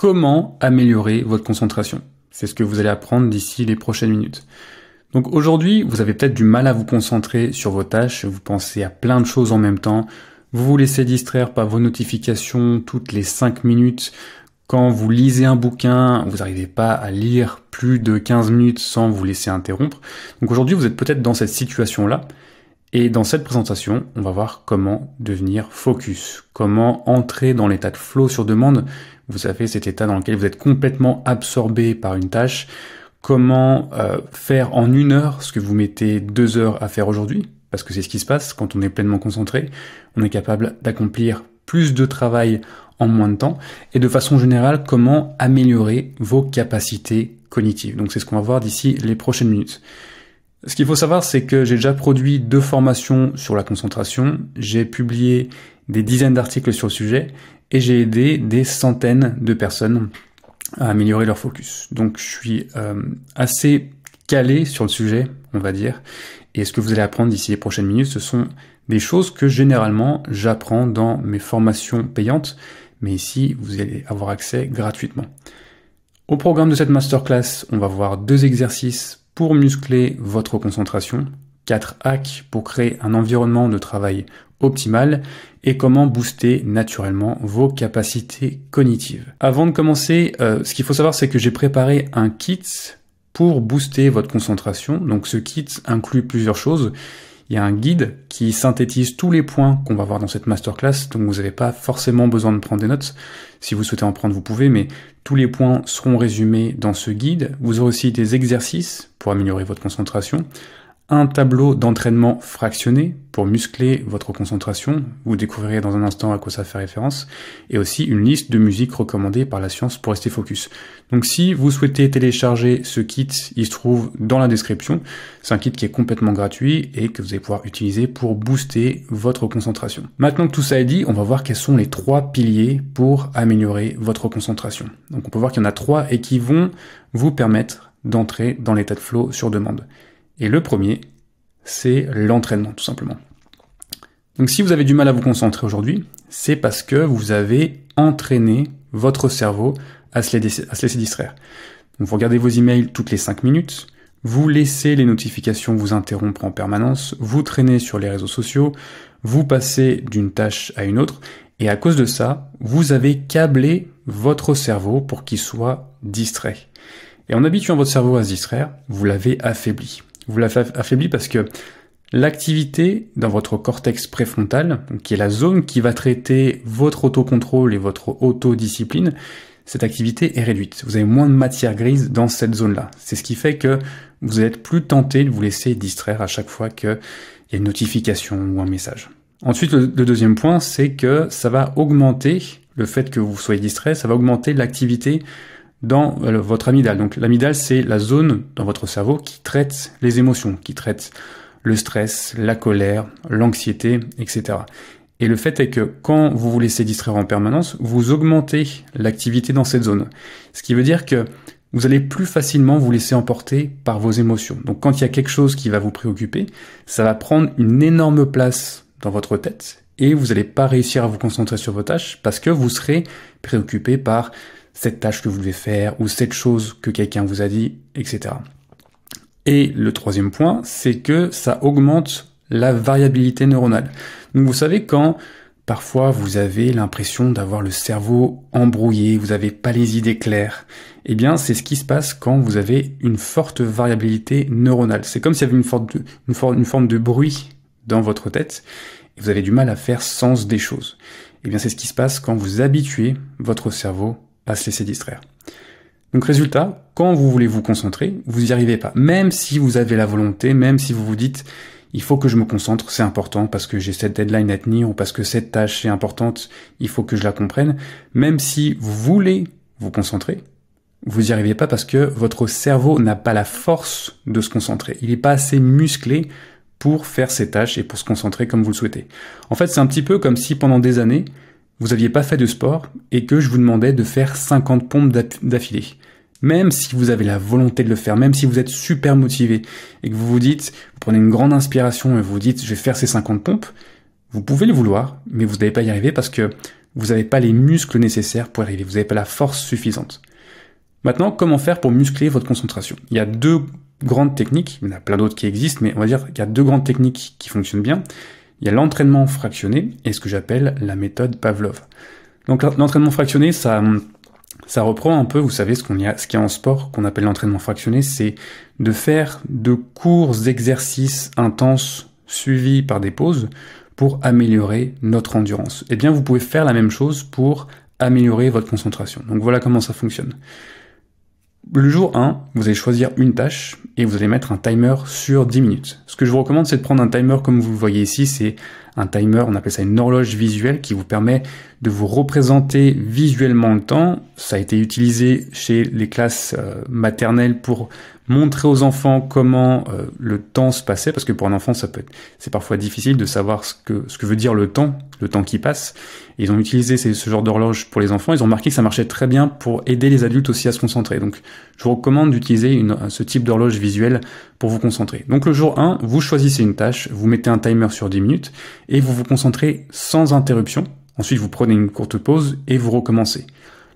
comment améliorer votre concentration. C'est ce que vous allez apprendre d'ici les prochaines minutes. Donc aujourd'hui, vous avez peut-être du mal à vous concentrer sur vos tâches, vous pensez à plein de choses en même temps, vous vous laissez distraire par vos notifications toutes les 5 minutes, quand vous lisez un bouquin, vous n'arrivez pas à lire plus de 15 minutes sans vous laisser interrompre. Donc aujourd'hui, vous êtes peut-être dans cette situation-là. Et dans cette présentation, on va voir comment devenir focus, comment entrer dans l'état de flow sur demande vous savez, cet état dans lequel vous êtes complètement absorbé par une tâche. Comment euh, faire en une heure ce que vous mettez deux heures à faire aujourd'hui Parce que c'est ce qui se passe quand on est pleinement concentré. On est capable d'accomplir plus de travail en moins de temps. Et de façon générale, comment améliorer vos capacités cognitives. Donc c'est ce qu'on va voir d'ici les prochaines minutes. Ce qu'il faut savoir, c'est que j'ai déjà produit deux formations sur la concentration, j'ai publié des dizaines d'articles sur le sujet, et j'ai aidé des centaines de personnes à améliorer leur focus. Donc je suis euh, assez calé sur le sujet, on va dire, et ce que vous allez apprendre d'ici les prochaines minutes, ce sont des choses que généralement j'apprends dans mes formations payantes, mais ici vous allez avoir accès gratuitement. Au programme de cette masterclass, on va voir deux exercices pour muscler votre concentration, 4 hacks pour créer un environnement de travail optimal et comment booster naturellement vos capacités cognitives. Avant de commencer, euh, ce qu'il faut savoir c'est que j'ai préparé un kit pour booster votre concentration. Donc ce kit inclut plusieurs choses. Il y a un guide qui synthétise tous les points qu'on va voir dans cette masterclass, donc vous n'avez pas forcément besoin de prendre des notes. Si vous souhaitez en prendre, vous pouvez, mais tous les points seront résumés dans ce guide. Vous aurez aussi des exercices pour améliorer votre concentration, un tableau d'entraînement fractionné pour muscler votre concentration, vous découvrirez dans un instant à quoi ça fait référence, et aussi une liste de musique recommandée par la science pour rester focus. Donc si vous souhaitez télécharger ce kit, il se trouve dans la description, c'est un kit qui est complètement gratuit et que vous allez pouvoir utiliser pour booster votre concentration. Maintenant que tout ça est dit, on va voir quels sont les trois piliers pour améliorer votre concentration. Donc on peut voir qu'il y en a trois et qui vont vous permettre d'entrer dans l'état de flow sur demande. Et le premier, c'est l'entraînement tout simplement. Donc si vous avez du mal à vous concentrer aujourd'hui, c'est parce que vous avez entraîné votre cerveau à se, laisser, distraire. Donc vous regardez vos emails toutes les 5 minutes, vous laissez les notifications vous interrompre en permanence, vous traînez sur les réseaux sociaux, vous passez d'une tâche à une autre, et à cause de ça, vous avez câblé votre cerveau pour qu'il soit distrait. Et en habituant votre cerveau à se distraire, vous l'avez affaibli. Vous affaibli parce que l'activité dans votre cortex préfrontal, qui est la zone qui va traiter votre autocontrôle et votre autodiscipline, cette activité est réduite. Vous avez moins de matière grise dans cette zone-là. C'est ce qui fait que vous êtes plus tenté de vous laisser distraire à chaque fois qu'il y a une notification ou un message. Ensuite, le, deuxième point, c'est que ça va augmenter le fait que vous soyez distrait, ça va augmenter l'activité dans euh, votre amygdale. Donc l'amygdale, c'est la zone dans votre cerveau qui traite les émotions, qui traite le stress, la colère, l'anxiété, etc. Et le fait est que quand vous vous laissez distraire en permanence, vous augmentez l'activité dans cette zone. Ce qui veut dire que vous allez plus facilement vous laisser emporter par vos émotions. Donc quand il y a quelque chose qui va vous préoccuper, ça va prendre une énorme place dans votre tête et vous n'allez pas réussir à vous concentrer sur vos tâches parce que vous serez préoccupé par cette tâche que vous devez faire ou cette chose que quelqu'un vous a dit, etc. Et le troisième point, c'est que ça augmente la variabilité neuronale. Donc vous savez quand parfois vous avez l'impression d'avoir le cerveau embrouillé, vous n'avez pas les idées claires, eh bien c'est ce qui se passe quand vous avez une forte variabilité neuronale. C'est comme s'il y avait une forme, de, une, une forme de bruit dans votre tête et vous avez du mal à faire sens des choses. Eh bien c'est ce qui se passe quand vous habituez votre cerveau à se laisser distraire. Donc résultat, quand vous voulez vous concentrer, vous n'y arrivez pas. Même si vous avez la volonté, même si vous vous dites il faut que je me concentre, c'est important parce que j'ai cette deadline à tenir ou parce que cette tâche est importante, il faut que je la comprenne. Même si vous voulez vous concentrer, vous n'y arrivez pas parce que votre cerveau n'a pas la force de se concentrer. Il n'est pas assez musclé pour faire ses tâches et pour se concentrer comme vous le souhaitez. En fait, c'est un petit peu comme si pendant des années, vous n'aviez pas fait de sport et que je vous demandais de faire 50 pompes d'affilée. Même si vous avez la volonté de le faire, même si vous êtes super motivé et que vous vous dites, vous prenez une grande inspiration et vous vous dites, je vais faire ces 50 pompes, vous pouvez le vouloir, mais vous n'allez pas y arriver parce que vous n'avez pas les muscles nécessaires pour y arriver, vous n'avez pas la force suffisante. Maintenant, comment faire pour muscler votre concentration Il y a deux grandes techniques, il y en a plein d'autres qui existent, mais on va dire qu'il y a deux grandes techniques qui fonctionnent bien. Il y a l'entraînement fractionné et ce que j'appelle la méthode Pavlov. Donc l'entraînement fractionné, ça, ça reprend un peu, vous savez, ce qu'on y a, ce qu'il y a en sport qu'on appelle l'entraînement fractionné, c'est de faire de courts exercices intenses suivis par des pauses pour améliorer notre endurance. Eh bien, vous pouvez faire la même chose pour améliorer votre concentration. Donc voilà comment ça fonctionne. Le jour 1, vous allez choisir une tâche et vous allez mettre un timer sur 10 minutes. Ce que je vous recommande, c'est de prendre un timer comme vous le voyez ici, c'est un timer, on appelle ça une horloge visuelle qui vous permet de vous représenter visuellement le temps. Ça a été utilisé chez les classes euh, maternelles pour montrer aux enfants comment euh, le temps se passait, parce que pour un enfant, ça peut être, c'est parfois difficile de savoir ce que, ce que veut dire le temps, le temps qui passe. ils ont utilisé ce genre d'horloge pour les enfants. Ils ont remarqué que ça marchait très bien pour aider les adultes aussi à se concentrer. Donc, je vous recommande d'utiliser ce type d'horloge visuelle pour vous concentrer. Donc, le jour 1, vous choisissez une tâche, vous mettez un timer sur 10 minutes et vous vous concentrez sans interruption. Ensuite, vous prenez une courte pause et vous recommencez.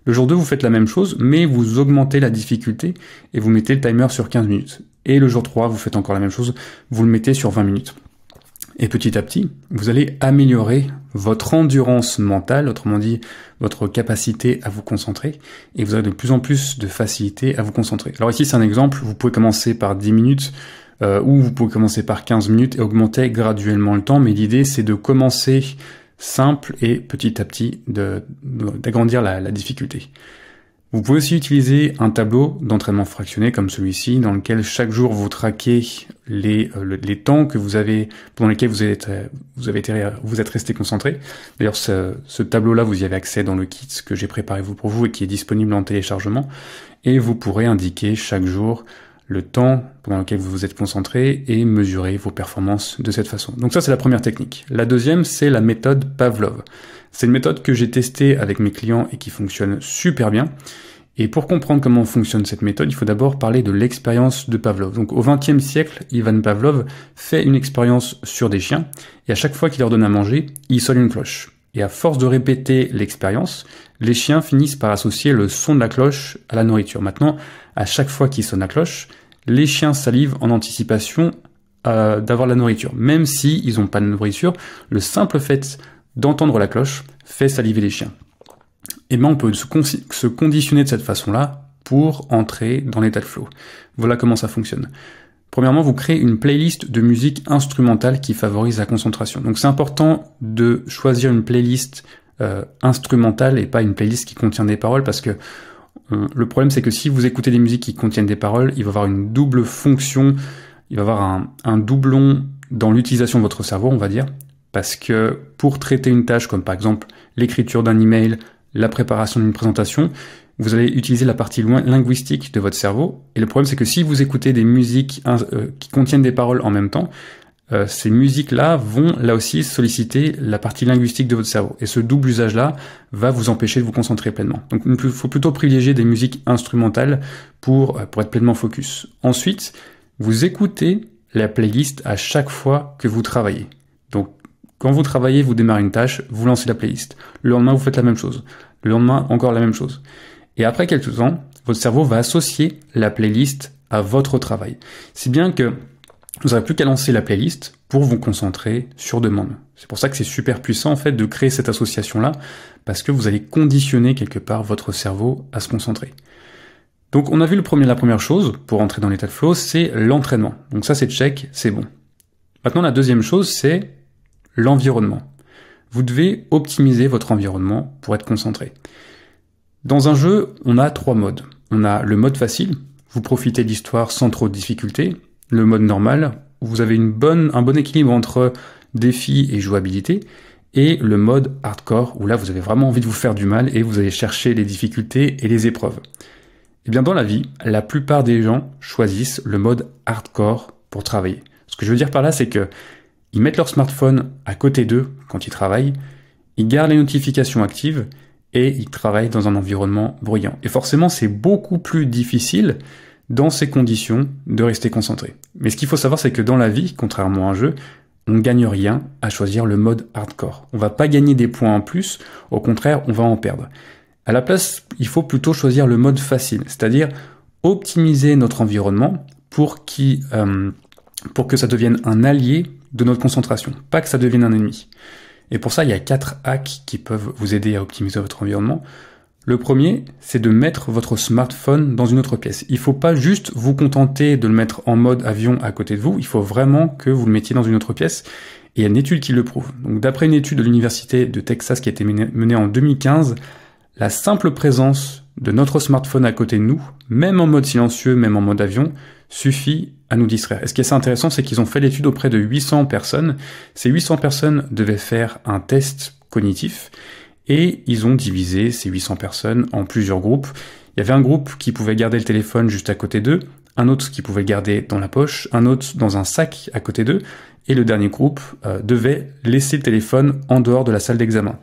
Le jour 2, vous faites la même chose, mais vous augmentez la difficulté et vous mettez le timer sur 15 minutes. Et le jour 3, vous faites encore la même chose, vous le mettez sur 20 minutes. Et petit à petit, vous allez améliorer votre endurance mentale, autrement dit votre capacité à vous concentrer, et vous aurez de plus en plus de facilité à vous concentrer. Alors ici c'est un exemple, vous pouvez commencer par 10 minutes, euh, ou vous pouvez commencer par 15 minutes et augmenter graduellement le temps, mais l'idée c'est de commencer simple et petit à petit d'agrandir la, difficulté. Vous pouvez aussi utiliser un tableau d'entraînement fractionné comme celui-ci, dans lequel chaque jour vous traquez les, euh, les temps que vous avez, pendant lesquels vous êtes, euh, avez vous êtes resté concentré. D'ailleurs, ce, ce tableau-là, vous y avez accès dans le kit que j'ai préparé pour vous et qui est disponible en téléchargement. Et vous pourrez indiquer chaque jour le temps pendant lequel vous vous êtes concentré et mesurer vos performances de cette façon. Donc ça, c'est la première technique. La deuxième, c'est la méthode Pavlov. C'est une méthode que j'ai testée avec mes clients et qui fonctionne super bien. Et pour comprendre comment fonctionne cette méthode, il faut d'abord parler de l'expérience de Pavlov. Donc au XXe siècle, Ivan Pavlov fait une expérience sur des chiens, et à chaque fois qu'il leur donne à manger, il sonne une cloche. Et à force de répéter l'expérience, les chiens finissent par associer le son de la cloche à la nourriture. Maintenant, à chaque fois qu'ils sonnent la cloche, les chiens salivent en anticipation euh, d'avoir la nourriture. Même s'ils ils n'ont pas de nourriture, le simple fait d'entendre la cloche fait saliver les chiens. Et bien on peut se, se conditionner de cette façon-là pour entrer dans l'état de flow. Voilà comment ça fonctionne. Premièrement, vous créez une playlist de musique instrumentale qui favorise la concentration. Donc c'est important de choisir une playlist euh, instrumentale et pas une playlist qui contient des paroles parce que euh, le problème c'est que si vous écoutez des musiques qui contiennent des paroles, il va avoir une double fonction, il va avoir un doublon dans l'utilisation de votre cerveau, on va dire, parce que pour traiter une tâche comme par exemple l'écriture d'un email, la préparation d'une présentation, vous allez utiliser la partie linguistique de votre cerveau. Et le problème, c'est que si vous écoutez des musiques euh, qui contiennent des paroles en même temps, euh, ces musiques-là vont là aussi solliciter la partie linguistique de votre cerveau. Et ce double usage-là va vous empêcher de vous concentrer pleinement. Donc il faut plutôt privilégier des musiques instrumentales pour, euh, pour être pleinement focus. Ensuite, vous écoutez la playlist à chaque fois que vous travaillez. Donc quand vous travaillez, vous démarrez une tâche, vous lancez la playlist. Le lendemain, vous faites la même chose. Le lendemain, encore la même chose. Et après quelques temps, votre cerveau va associer la playlist à votre travail. Si bien que vous n'aurez plus qu'à lancer la playlist pour vous concentrer sur demande. C'est pour ça que c'est super puissant en fait de créer cette association-là, parce que vous allez conditionner quelque part votre cerveau à se concentrer. Donc on a vu le premier, la première chose pour entrer dans l'état de flow, c'est l'entraînement. Donc ça c'est check, c'est bon. Maintenant la deuxième chose c'est l'environnement. Vous devez optimiser votre environnement pour être concentré. Dans un jeu, on a trois modes. On a le mode facile, vous profitez de l'histoire sans trop de difficultés. Le mode normal, vous avez une bonne, un bon équilibre entre défi et jouabilité. Et le mode hardcore, où là vous avez vraiment envie de vous faire du mal et vous allez chercher les difficultés et les épreuves. Et eh bien dans la vie, la plupart des gens choisissent le mode hardcore pour travailler. Ce que je veux dire par là, c'est que ils mettent leur smartphone à côté d'eux quand ils travaillent, ils gardent les notifications actives et ils travaillent dans un environnement bruyant. Et forcément, c'est beaucoup plus difficile dans ces conditions de rester concentré. Mais ce qu'il faut savoir, c'est que dans la vie, contrairement à un jeu, on ne gagne rien à choisir le mode hardcore. On va pas gagner des points en plus, au contraire, on va en perdre. À la place, il faut plutôt choisir le mode facile, c'est-à-dire optimiser notre environnement pour, euh, pour que ça devienne un allié de notre concentration, pas que ça devienne un ennemi. Et pour ça, il y a quatre hacks qui peuvent vous aider à optimiser votre environnement. Le premier, c'est de mettre votre smartphone dans une autre pièce. Il ne faut pas juste vous contenter de le mettre en mode avion à côté de vous, il faut vraiment que vous le mettiez dans une autre pièce. Et il y a une étude qui le prouve. Donc d'après une étude de l'université de Texas qui a été menée en 2015, la simple présence de notre smartphone à côté de nous, même en mode silencieux, même en mode avion, suffit à nous distraire. Et ce qui est assez intéressant, c'est qu'ils ont fait l'étude auprès de 800 personnes. Ces 800 personnes devaient faire un test cognitif et ils ont divisé ces 800 personnes en plusieurs groupes. Il y avait un groupe qui pouvait garder le téléphone juste à côté d'eux, un autre qui pouvait le garder dans la poche, un autre dans un sac à côté d'eux, et le dernier groupe euh, devait laisser le téléphone en dehors de la salle d'examen.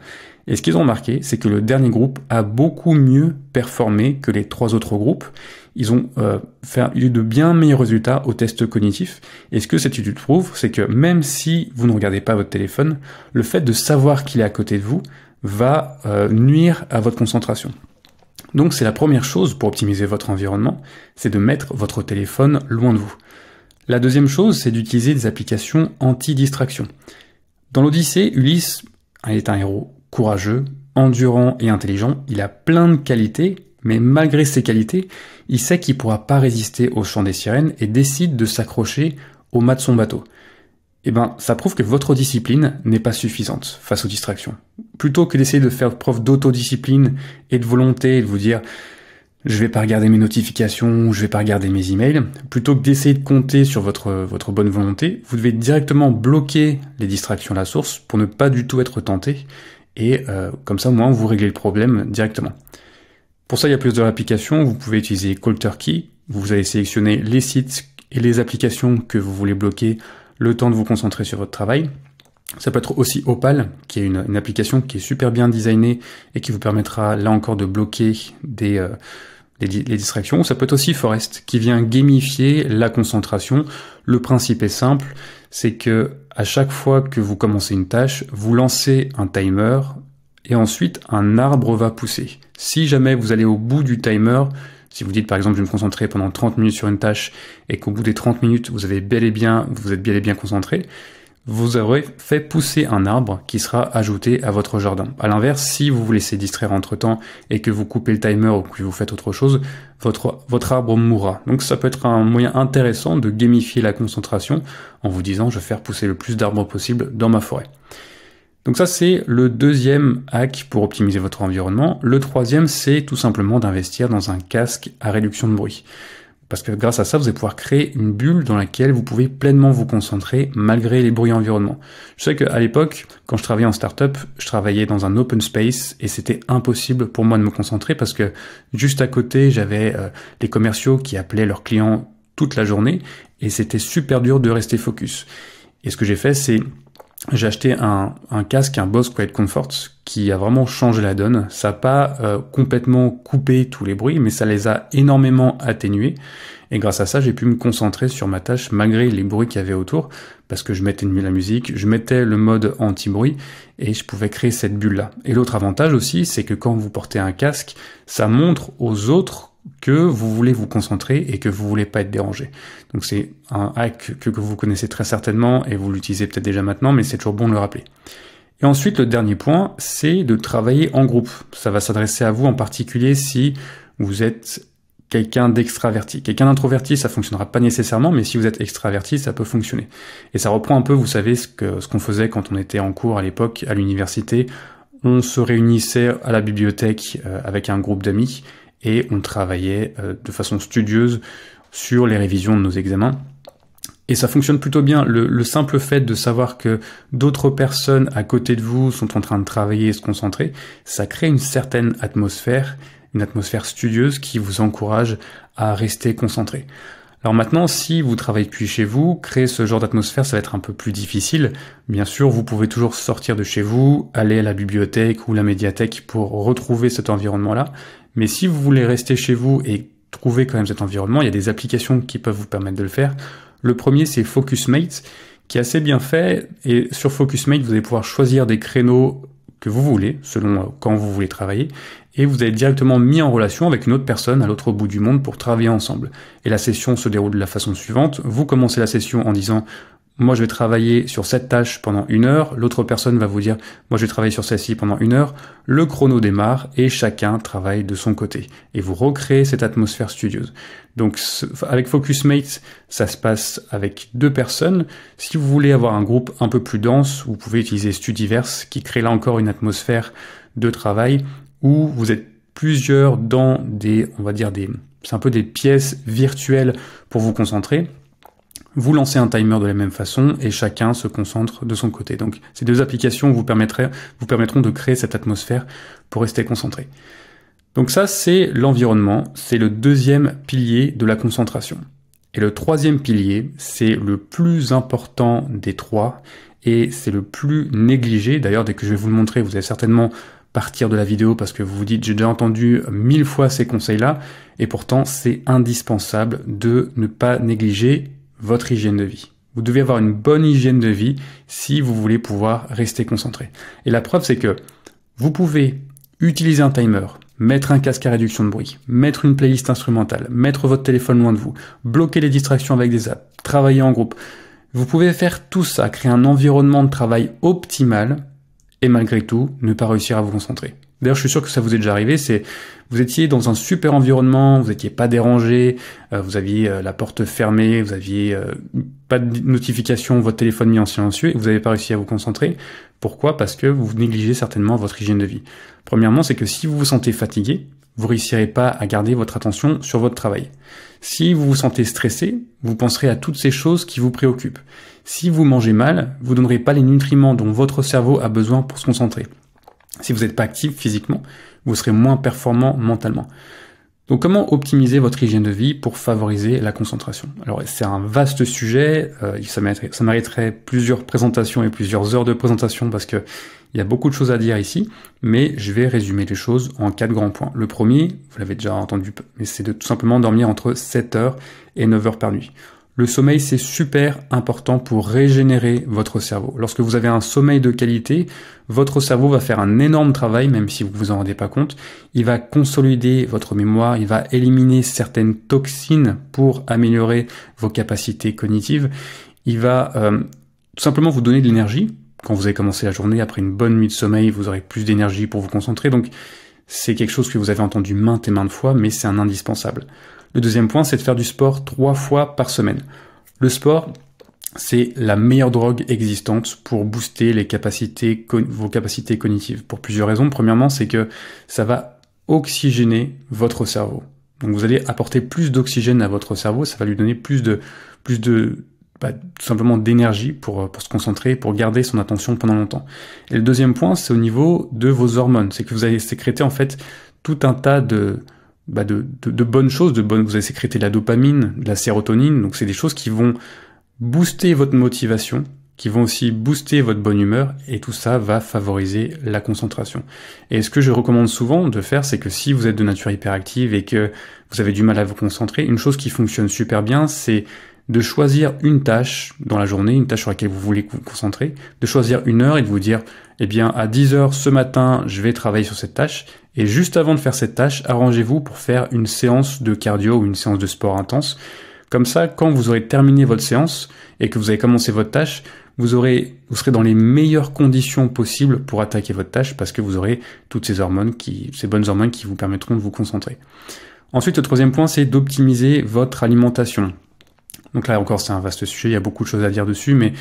Et ce qu'ils ont remarqué, c'est que le dernier groupe a beaucoup mieux performé que les trois autres groupes ils ont euh, fait eu de bien meilleurs résultats aux tests cognitifs. Et ce que cette étude prouve, c'est que même si vous ne regardez pas votre téléphone, le fait de savoir qu'il est à côté de vous va euh, nuire à votre concentration. Donc c'est la première chose pour optimiser votre environnement, c'est de mettre votre téléphone loin de vous. La deuxième chose, c'est d'utiliser des applications anti-distraction. Dans l'Odyssée, Ulysse est un héros courageux, endurant et intelligent. Il a plein de qualités mais malgré ses qualités, il sait qu'il ne pourra pas résister au chant des sirènes et décide de s'accrocher au mât de son bateau. Eh ben, ça prouve que votre discipline n'est pas suffisante face aux distractions. Plutôt que d'essayer de faire preuve d'autodiscipline et de volonté et de vous dire je vais pas regarder mes notifications, je vais pas regarder mes emails, plutôt que d'essayer de compter sur votre, votre bonne volonté, vous devez directement bloquer les distractions à la source pour ne pas du tout être tenté et euh, comme ça au moins vous réglez le problème directement. Pour ça, il y a plusieurs applications. Vous pouvez utiliser Cold Turkey. Vous allez sélectionner les sites et les applications que vous voulez bloquer le temps de vous concentrer sur votre travail. Ça peut être aussi Opal, qui est une, application qui est super bien designée et qui vous permettra là encore de bloquer euh, des, distractions. Ça peut être aussi Forest, qui vient gamifier la concentration. Le principe est simple, c'est que à chaque fois que vous commencez une tâche, vous lancez un timer et ensuite un arbre va pousser. Si jamais vous allez au bout du timer, si vous dites par exemple je vais me concentrer pendant 30 minutes sur une tâche et qu'au bout des 30 minutes vous avez bel et bien, vous êtes bel et bien concentré, vous aurez fait pousser un arbre qui sera ajouté à votre jardin. À l'inverse, si vous vous laissez distraire entre temps et que vous coupez le timer ou que vous faites autre chose, votre, votre arbre mourra. Donc ça peut être un moyen intéressant de gamifier la concentration en vous disant je vais faire pousser le plus d'arbres possible dans ma forêt. Donc ça, c'est le deuxième hack pour optimiser votre environnement. Le troisième, c'est tout simplement d'investir dans un casque à réduction de bruit. Parce que grâce à ça, vous allez pouvoir créer une bulle dans laquelle vous pouvez pleinement vous concentrer malgré les bruits environnement. Je sais qu'à l'époque, quand je travaillais en startup, je travaillais dans un open space et c'était impossible pour moi de me concentrer parce que juste à côté, j'avais des euh, les commerciaux qui appelaient leurs clients toute la journée et c'était super dur de rester focus. Et ce que j'ai fait, c'est j'ai acheté un, casque, un Bose Quiet Comfort, qui a vraiment changé la donne. Ça n'a pas euh, complètement coupé tous les bruits, mais ça les a énormément atténués. Et grâce à ça, j'ai pu me concentrer sur ma tâche malgré les bruits qu'il y avait autour, parce que je mettais de la musique, je mettais le mode anti-bruit, et je pouvais créer cette bulle-là. Et l'autre avantage aussi, c'est que quand vous portez un casque, ça montre aux autres que vous voulez vous concentrer et que vous voulez pas être dérangé. Donc c'est un hack que, vous connaissez très certainement et vous l'utilisez peut-être déjà maintenant, mais c'est toujours bon de le rappeler. Et ensuite, le dernier point, c'est de travailler en groupe. Ça va s'adresser à vous en particulier si vous êtes quelqu'un d'extraverti. Quelqu'un d'introverti, ça fonctionnera pas nécessairement, mais si vous êtes extraverti, ça peut fonctionner. Et ça reprend un peu, vous savez, ce qu'on faisait quand on était en cours à l'époque, à l'université. On se réunissait à la bibliothèque euh, avec un groupe d'amis et on travaillait euh, de façon studieuse sur les révisions de nos examens. Et ça fonctionne plutôt bien. Le, simple fait de savoir que d'autres personnes à côté de vous sont en train de travailler et se concentrer, ça crée une certaine atmosphère, une atmosphère studieuse qui vous encourage à rester concentré. Alors maintenant, si vous travaillez depuis chez vous, créer ce genre d'atmosphère, ça va être un peu plus difficile. Bien sûr, vous pouvez toujours sortir de chez vous, aller à la bibliothèque ou la médiathèque pour retrouver cet environnement-là, mais si vous voulez rester chez vous et trouver quand même cet environnement, il y a des applications qui peuvent vous permettre de le faire. Le premier, c'est FocusMate, qui est assez bien fait. Et sur FocusMate, vous allez pouvoir choisir des créneaux que vous voulez, selon euh, quand vous voulez travailler, et vous êtes directement mis en relation avec une autre personne à l'autre bout du monde pour travailler ensemble. Et la session se déroule de la façon suivante. Vous commencez la session en disant moi je vais travailler sur cette tâche pendant une heure, l'autre personne va vous dire moi je vais travailler sur celle-ci pendant une heure, le chrono démarre et chacun travaille de son côté. Et vous recréez cette atmosphère studieuse. Donc avec FocusMate, ça se passe avec deux personnes. Si vous voulez avoir un groupe un peu plus dense, vous pouvez utiliser Studiverse qui crée là encore une atmosphère de travail où vous êtes plusieurs dans des, on va dire des, c'est un peu des pièces virtuelles pour vous concentrer. Vous lancez un timer de la même façon et chacun se concentre de son côté. Donc ces deux applications vous, vous permettront de créer cette atmosphère pour rester concentré. Donc ça, c'est l'environnement, c'est le deuxième pilier de la concentration. Et le troisième pilier, c'est le plus important des trois et c'est le plus négligé. D'ailleurs, dès que je vais vous le montrer, vous allez certainement partir de la vidéo parce que vous vous dites j'ai déjà entendu mille fois ces conseils-là et pourtant c'est indispensable de ne pas négliger votre hygiène de vie. Vous devez avoir une bonne hygiène de vie si vous voulez pouvoir rester concentré. Et la preuve, c'est que vous pouvez utiliser un timer, mettre un casque à réduction de bruit, mettre une playlist instrumentale, mettre votre téléphone loin de vous, bloquer les distractions avec des apps, travailler en groupe. Vous pouvez faire tout ça, créer un environnement de travail optimal et malgré tout ne pas réussir à vous concentrer. D'ailleurs, je suis sûr que ça vous est déjà arrivé, c'est vous étiez dans un super environnement, vous n'étiez pas dérangé, euh, vous aviez euh, la porte fermée, vous aviez euh, pas de notification, votre téléphone mis en silencieux et vous n'avez pas réussi à vous concentrer. Pourquoi Parce que vous négligez certainement votre hygiène de vie. Premièrement, c'est que si vous vous sentez fatigué, vous réussirez pas à garder votre attention sur votre travail. Si vous vous sentez stressé, vous penserez à toutes ces choses qui vous préoccupent. Si vous mangez mal, vous donnerez pas les nutriments dont votre cerveau a besoin pour se concentrer. Si vous n'êtes pas actif physiquement, vous serez moins performant mentalement. Donc comment optimiser votre hygiène de vie pour favoriser la concentration Alors c'est un vaste sujet, euh, ça, m'arrêterait plusieurs présentations et plusieurs heures de présentation parce que il y a beaucoup de choses à dire ici, mais je vais résumer les choses en quatre grands points. Le premier, vous l'avez déjà entendu, mais c'est de tout simplement dormir entre 7 heures et 9 h par nuit. Le sommeil, c'est super important pour régénérer votre cerveau. Lorsque vous avez un sommeil de qualité, votre cerveau va faire un énorme travail, même si vous vous en rendez pas compte. Il va consolider votre mémoire, il va éliminer certaines toxines pour améliorer vos capacités cognitives. Il va euh, tout simplement vous donner de l'énergie. Quand vous avez commencé la journée, après une bonne nuit de sommeil, vous aurez plus d'énergie pour vous concentrer. Donc, c'est quelque chose que vous avez entendu maintes et maintes fois, mais c'est un indispensable. Le deuxième point, c'est de faire du sport trois fois par semaine. Le sport, c'est la meilleure drogue existante pour booster les capacités, vos capacités cognitives. Pour plusieurs raisons. Premièrement, c'est que ça va oxygéner votre cerveau. Donc vous allez apporter plus d'oxygène à votre cerveau, ça va lui donner plus de, plus de, bah, tout simplement d'énergie pour, pour se concentrer, pour garder son attention pendant longtemps. Et le deuxième point, c'est au niveau de vos hormones. C'est que vous allez sécréter en fait tout un tas de, bah, de, bonnes choses, de bonnes, vous avez sécréter de la dopamine, de la sérotonine, donc c'est des choses qui vont booster votre motivation, qui vont aussi booster votre bonne humeur, et tout ça va favoriser la concentration. Et ce que je recommande souvent de faire, c'est que si vous êtes de nature hyperactive et que vous avez du mal à vous concentrer, une chose qui fonctionne super bien, c'est de choisir une tâche dans la journée, une tâche sur laquelle vous voulez vous concentrer, de choisir une heure et de vous dire, eh bien, à 10 heures ce matin, je vais travailler sur cette tâche, et juste avant de faire cette tâche, arrangez-vous pour faire une séance de cardio ou une séance de sport intense. Comme ça, quand vous aurez terminé votre séance et que vous avez commencé votre tâche, vous, aurez, vous serez dans les meilleures conditions possibles pour attaquer votre tâche parce que vous aurez toutes ces hormones qui, ces bonnes hormones qui vous permettront de vous concentrer. Ensuite, le troisième point, c'est d'optimiser votre alimentation. Donc là encore, c'est un vaste sujet, il y a beaucoup de choses à dire dessus, mais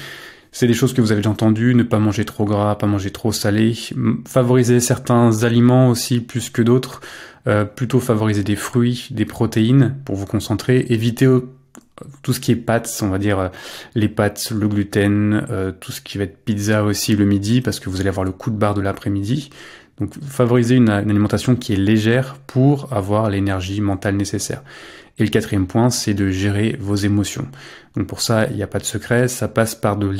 c'est des choses que vous avez déjà entendues, ne pas manger trop gras, pas manger trop salé, favoriser certains aliments aussi plus que d'autres, euh, plutôt favoriser des fruits, des protéines pour vous concentrer, éviter tout ce qui est pâtes, on va dire euh, les pâtes, le gluten, euh, tout ce qui va être pizza aussi le midi, parce que vous allez avoir le coup de barre de l'après-midi. Donc favoriser une, alimentation qui est légère pour avoir l'énergie mentale nécessaire. Et le quatrième point, c'est de gérer vos émotions. Donc pour ça, il n'y a pas de secret, ça passe par de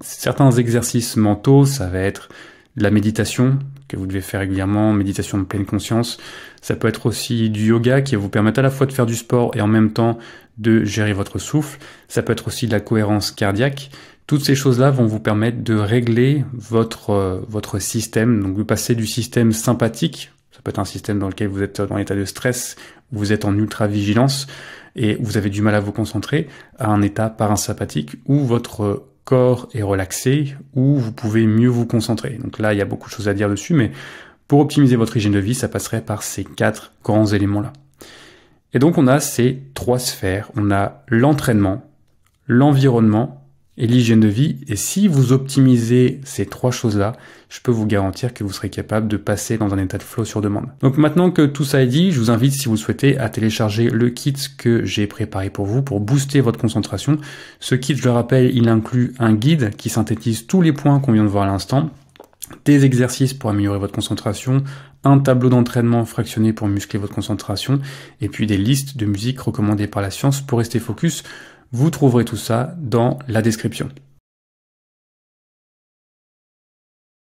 certains exercices mentaux, ça va être la méditation que vous devez faire régulièrement, méditation de pleine conscience. Ça peut être aussi du yoga qui va vous permettre à la fois de faire du sport et en même temps de gérer votre souffle. Ça peut être aussi de la cohérence cardiaque. Toutes ces choses-là vont vous permettre de régler votre, euh, votre système, donc vous passez du système sympathique, ça peut être un système dans lequel vous êtes dans l'état de stress vous êtes en ultra-vigilance et vous avez du mal à vous concentrer, à un état parasympathique où votre corps est relaxé, où vous pouvez mieux vous concentrer. Donc là, il y a beaucoup de choses à dire dessus, mais pour optimiser votre hygiène de vie, ça passerait par ces quatre grands éléments-là. Et donc on a ces trois sphères. On a l'entraînement, l'environnement et l'hygiène de vie. Et si vous optimisez ces trois choses-là, je peux vous garantir que vous serez capable de passer dans un état de flow sur demande. Donc maintenant que tout ça est dit, je vous invite si vous le souhaitez à télécharger le kit que j'ai préparé pour vous pour booster votre concentration. Ce kit, je le rappelle, il inclut un guide qui synthétise tous les points qu'on vient de voir à l'instant, des exercices pour améliorer votre concentration, un tableau d'entraînement fractionné pour muscler votre concentration, et puis des listes de musique recommandées par la science pour rester focus vous trouverez tout ça dans la description.